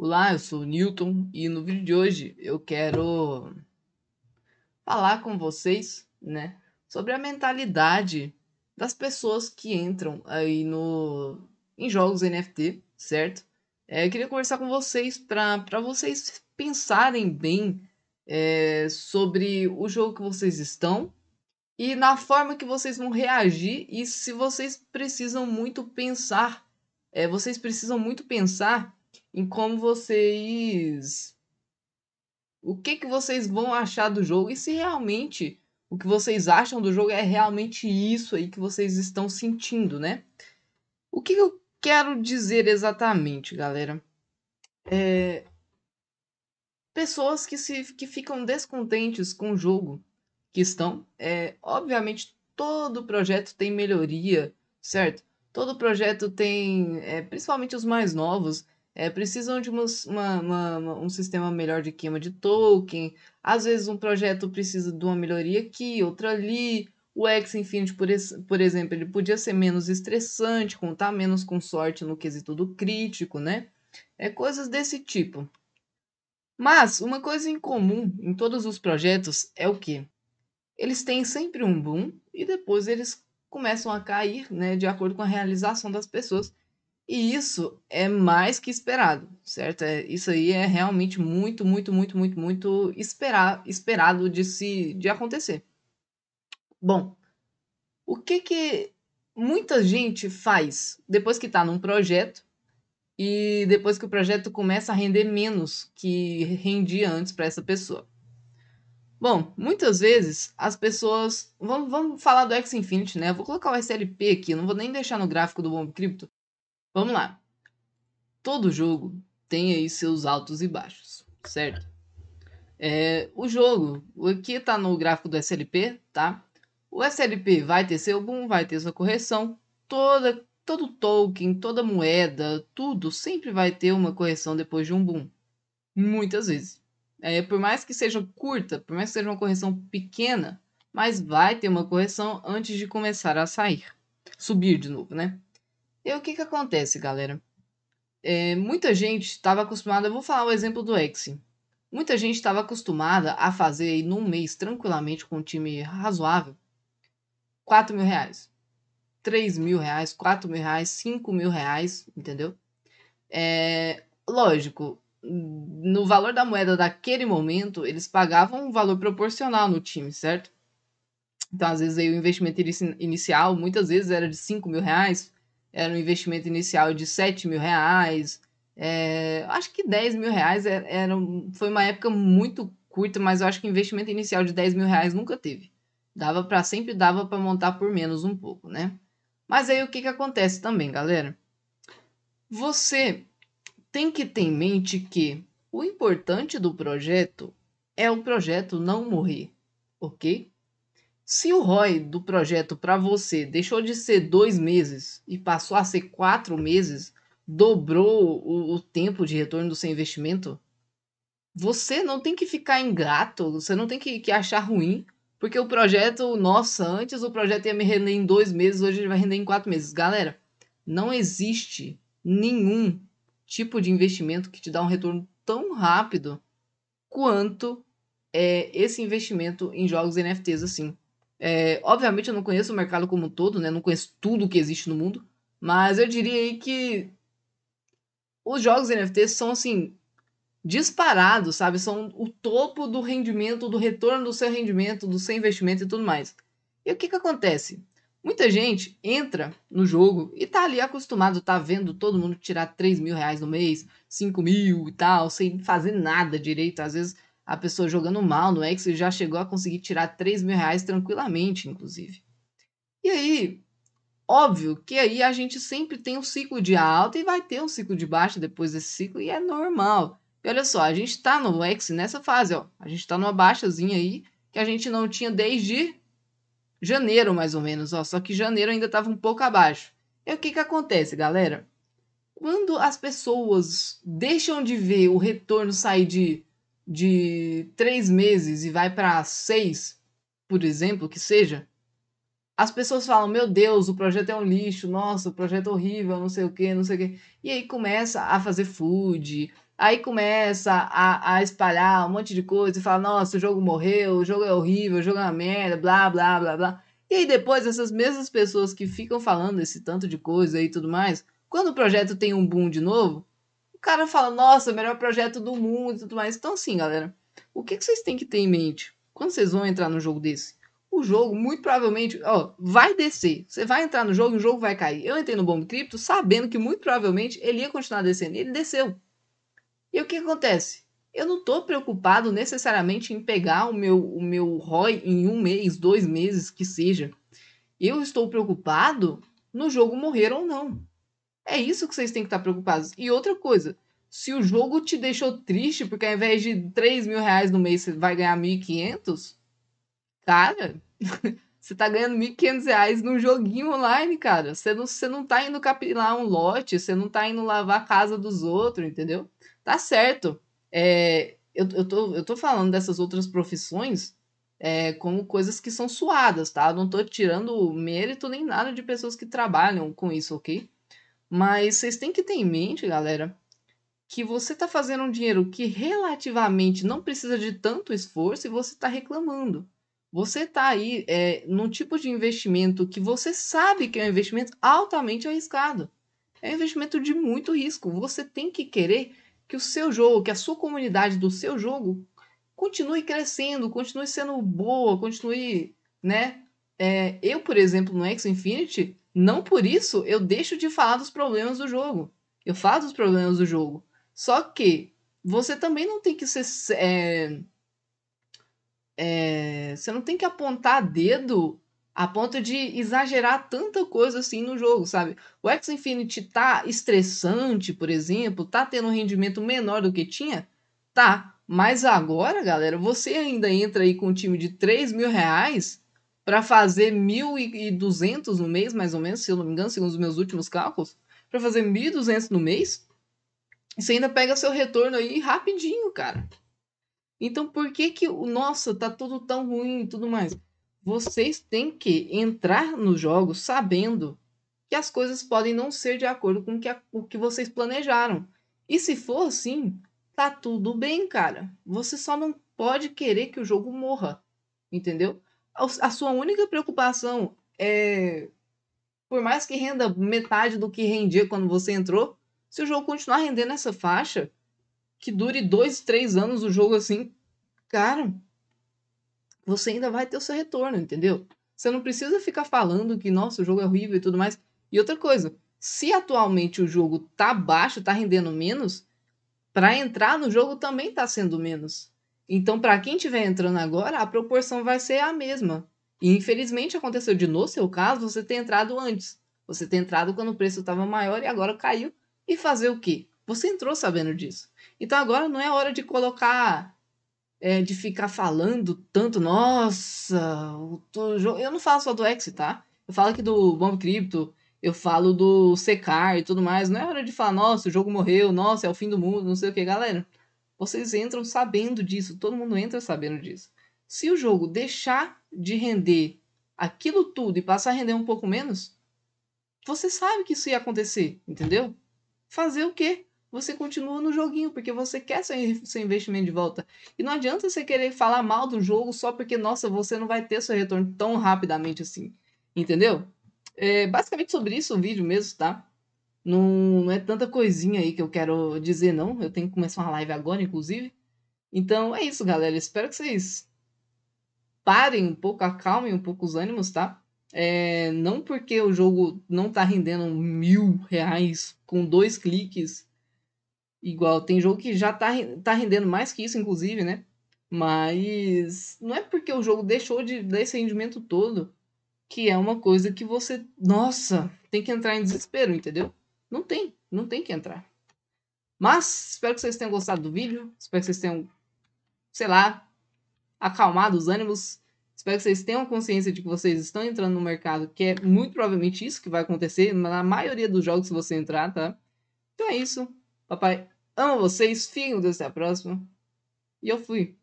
Olá, eu sou o Newton e no vídeo de hoje eu quero falar com vocês, né, sobre a mentalidade das pessoas que entram aí no em jogos NFT, certo? É, eu queria conversar com vocês para vocês pensarem bem é, sobre o jogo que vocês estão e na forma que vocês vão reagir e se vocês precisam muito pensar, é, vocês precisam muito pensar em como vocês. O que, que vocês vão achar do jogo e se realmente o que vocês acham do jogo é realmente isso aí que vocês estão sentindo, né? O que eu quero dizer exatamente, galera? É... Pessoas que, se, que ficam descontentes com o jogo que estão. É... Obviamente, todo projeto tem melhoria, certo? Todo projeto tem, é... principalmente os mais novos, é, precisam de uma, uma, uma, um sistema melhor de queima de token, às vezes um projeto precisa de uma melhoria aqui, outra ali. O X Infinity, por, por exemplo, ele podia ser menos estressante, contar menos com sorte no quesito do crítico, né? É coisas desse tipo. Mas uma coisa em comum em todos os projetos é o que? Eles têm sempre um boom e depois eles começam a cair, né, de acordo com a realização das pessoas e isso é mais que esperado, certo? É, isso aí é realmente muito, muito, muito, muito, muito esperar, esperado de se de acontecer. Bom, o que que muita gente faz depois que está num projeto e depois que o projeto começa a render menos que rendia antes para essa pessoa? Bom, muitas vezes as pessoas. Vamos, vamos falar do X Infinity, né? Eu vou colocar o SLP aqui, não vou nem deixar no gráfico do Bomb Crypto, Vamos lá. Todo jogo tem aí seus altos e baixos, certo? É, o jogo, aqui está no gráfico do SLP, tá? O SLP vai ter seu boom, vai ter sua correção. Toda, todo token, toda moeda, tudo sempre vai ter uma correção depois de um boom. Muitas vezes. É, por mais que seja curta, por mais que seja uma correção pequena, mas vai ter uma correção antes de começar a sair. Subir de novo, né? E o que que acontece, galera? É, muita gente estava acostumada, vou falar o exemplo do Exe. Muita gente estava acostumada a fazer aí num mês tranquilamente com um time razoável 4 mil reais, 3 mil reais, 4 mil reais, 5 mil reais, entendeu? É, lógico, no valor da moeda daquele momento, eles pagavam um valor proporcional no time, certo? Então, às vezes, aí, o investimento inicial, muitas vezes, era de 5 mil reais, era um investimento inicial de 7 mil reais, é, acho que 10 mil reais é, era, foi uma época muito curta, mas eu acho que investimento inicial de 10 mil reais nunca teve. Dava para sempre dava para montar por menos um pouco, né? Mas aí o que, que acontece também, galera? Você tem que ter em mente que o importante do projeto é o projeto não morrer, ok? Se o ROI do projeto para você deixou de ser dois meses e passou a ser quatro meses, dobrou o, o, tempo de retorno do seu investimento, você não tem que ficar ingrato, você não tem que, que achar ruim, porque o projeto, nossa, antes o projeto ia me render em dois meses, hoje ele vai render em quatro meses. Galera, não existe nenhum tipo de investimento que te dá um retorno tão rápido quanto é, esse investimento em jogos NFTs assim. É, obviamente eu não conheço o mercado como um todo, né? Não conheço tudo que existe no mundo, mas eu diria aí que os jogos NFTs são assim disparados, sabe? São o topo do rendimento, do retorno do seu rendimento, do seu investimento e tudo mais. E o que que acontece? Muita gente entra no jogo e tá ali acostumado, tá vendo todo mundo tirar 3 mil reais no mês, 5 mil e tal, sem fazer nada direito. Às vezes a pessoa jogando mal no Excel já chegou a conseguir tirar 3 mil reais tranquilamente, inclusive. E aí, óbvio que aí a gente sempre tem um ciclo de alta e vai ter um ciclo de baixa depois desse ciclo, e é normal. E olha só, a gente está no X nessa fase, ó. A gente está numa baixazinha aí que a gente não tinha desde janeiro, mais ou menos, ó. Só que janeiro ainda estava um pouco abaixo. E o que, que acontece, galera? Quando as pessoas deixam de ver o retorno sair de de três meses e vai para seis, por exemplo, que seja, as pessoas falam: Meu Deus, o projeto é um lixo, nossa, o projeto é horrível, não sei o que, não sei o que. E aí começa a fazer food, aí começa a, a espalhar um monte de coisa e fala: Nossa, o jogo morreu, o jogo é horrível, o jogo é uma merda, blá, blá, blá, blá. E aí depois, essas mesmas pessoas que ficam falando esse tanto de coisa e tudo mais, quando o projeto tem um boom de novo, o cara fala, nossa, melhor projeto do mundo e tudo mais. Então, assim, galera, o que, que vocês têm que ter em mente quando vocês vão entrar num jogo desse? O jogo, muito provavelmente, ó, vai descer. Você vai entrar no jogo e o jogo vai cair. Eu entrei no Bomb Crypto sabendo que muito provavelmente ele ia continuar descendo. E ele desceu. E o que acontece? Eu não estou preocupado necessariamente em pegar o meu, o meu ROI em um mês, dois meses, que seja. Eu estou preocupado no jogo morrer ou não. É isso que vocês têm que estar tá preocupados. E outra coisa, se o jogo te deixou triste, porque ao invés de 3 mil reais no mês você vai ganhar 1.500, cara, você tá ganhando 1.500 reais num joguinho online, cara. Você não, você não tá indo capilar um lote, você não tá indo lavar a casa dos outros, entendeu? Tá certo. É, eu, eu, tô, eu tô falando dessas outras profissões é, como coisas que são suadas, tá? Eu não tô tirando mérito nem nada de pessoas que trabalham com isso, ok? Mas vocês têm que ter em mente, galera, que você está fazendo um dinheiro que relativamente não precisa de tanto esforço e você está reclamando. Você está aí é, num tipo de investimento que você sabe que é um investimento altamente arriscado. É um investimento de muito risco. Você tem que querer que o seu jogo, que a sua comunidade do seu jogo continue crescendo, continue sendo boa, continue, né? É, eu, por exemplo, no X Infinity, não por isso eu deixo de falar dos problemas do jogo. Eu falo dos problemas do jogo. Só que você também não tem que ser. É, é, você não tem que apontar dedo a ponto de exagerar tanta coisa assim no jogo, sabe? O X Infinity tá estressante, por exemplo, tá tendo um rendimento menor do que tinha? Tá. Mas agora, galera, você ainda entra aí com um time de 3 mil reais para fazer 1.200 no mês, mais ou menos, se eu não me engano, segundo os meus últimos cálculos, para fazer 1.200 no mês, você ainda pega seu retorno aí rapidinho, cara. Então, por que que, nossa, tá tudo tão ruim e tudo mais? Vocês têm que entrar no jogo sabendo que as coisas podem não ser de acordo com que a, o que vocês planejaram. E se for assim, tá tudo bem, cara. Você só não pode querer que o jogo morra, entendeu? a sua única preocupação é. Por mais que renda metade do que rendia quando você entrou, se o jogo continuar rendendo essa faixa, que dure dois, três anos o jogo assim, cara, você ainda vai ter o seu retorno, entendeu? Você não precisa ficar falando que, nossa, o jogo é horrível e tudo mais. E outra coisa, se atualmente o jogo tá baixo, tá rendendo menos, para entrar no jogo também tá sendo menos. Então, para quem estiver entrando agora, a proporção vai ser a mesma. E infelizmente aconteceu de no seu caso você ter entrado antes. Você ter entrado quando o preço estava maior e agora caiu. E fazer o quê? Você entrou sabendo disso. Então agora não é hora de colocar. É, de ficar falando tanto, nossa, eu, tô... eu não falo só do X, tá? Eu falo aqui do Bomb Crypto, eu falo do secar e tudo mais. Não é hora de falar, nossa, o jogo morreu, nossa, é o fim do mundo, não sei o que, galera. Vocês entram sabendo disso, todo mundo entra sabendo disso. Se o jogo deixar de render aquilo tudo e passar a render um pouco menos, você sabe que isso ia acontecer, entendeu? Fazer o quê? Você continua no joguinho, porque você quer seu, seu investimento de volta. E não adianta você querer falar mal do jogo só porque, nossa, você não vai ter seu retorno tão rapidamente assim. Entendeu? É basicamente sobre isso o vídeo mesmo, tá? Não, não é tanta coisinha aí que eu quero dizer, não. Eu tenho que começar uma live agora, inclusive. Então é isso, galera. Espero que vocês parem um pouco, acalmem um pouco os ânimos, tá? É, não porque o jogo não tá rendendo mil reais com dois cliques, igual tem jogo que já tá, tá rendendo mais que isso, inclusive, né? Mas não é porque o jogo deixou de dar esse rendimento todo que é uma coisa que você, nossa, tem que entrar em desespero, entendeu? Não tem, não tem que entrar. Mas espero que vocês tenham gostado do vídeo, espero que vocês tenham, sei lá, acalmado os ânimos. Espero que vocês tenham consciência de que vocês estão entrando no mercado, que é muito provavelmente isso que vai acontecer na maioria dos jogos se você entrar, tá? Então é isso. Papai amo vocês, fiquem com Deus até a próxima. E eu fui.